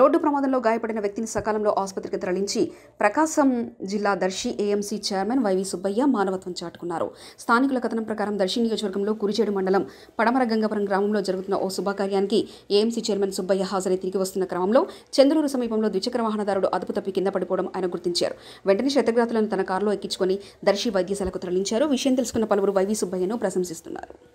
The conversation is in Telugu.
రోడ్డు ప్రమాదంలో గాయపడిన వ్యక్తిని సకాలంలో ఆసుపత్రికి తరలించి ప్రకాశం జిల్లా Darsi AMC chairman YV Subbaiah మానవత్వం చాటుకున్నారు స్థానికుల కథనం ప్రకారం దర్శి నియోజకవర్గంలో కురిచేడు మండలం పడమర గంగపురం గ్రామంలో జరుగుతున్న ఓ శుభకార్యానికి ఏఎంసీ చైర్మన్ సుబ్బయ్య హాజరై తిరిగి వస్తున్న క్రమంలో చంద్రూరు సమీపంలో ద్విచక్ర వాహనదారుడు అదుపు తప్పి కింద పడిపోవడం ఆయన గుర్తించారు వెంటనే క్షతగ్రాతులను తన కారులో ఎక్కించుకొని దర్శి వైద్యశాలకు తరలించారు విషయం తెలుసుకున్న పలువురు వైవి సుబ్బయ్యను ప్రశంసిస్తున్నారు